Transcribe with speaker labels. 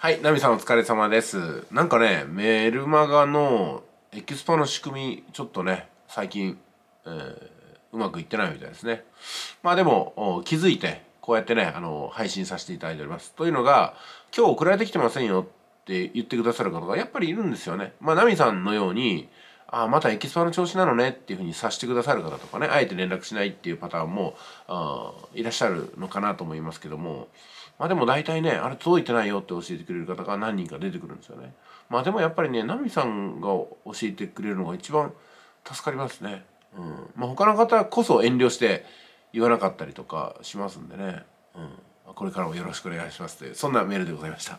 Speaker 1: はい、ナミさんお疲れ様です。なんかね、メルマガのエキスパの仕組み、ちょっとね、最近、えー、うまくいってないみたいですね。まあでも、気づいて、こうやってね、あの、配信させていただいております。というのが、今日送られてきてませんよって言ってくださる方がやっぱりいるんですよね。まあ、ナミさんのように、ああまたエキスパの調子なのねっていうふうに察してくださる方とかねあえて連絡しないっていうパターンもあいらっしゃるのかなと思いますけどもまあでも大体ねあれ届いてないよって教えてくれる方が何人か出てくるんですよねまあでもやっぱりねナミさんが教えてくれるのが一番助かりますねうんまあ他の方こそ遠慮して言わなかっ
Speaker 2: たりとかしますんでね、
Speaker 3: うん、
Speaker 2: これからもよろしくお願いしますというそんなメールでございました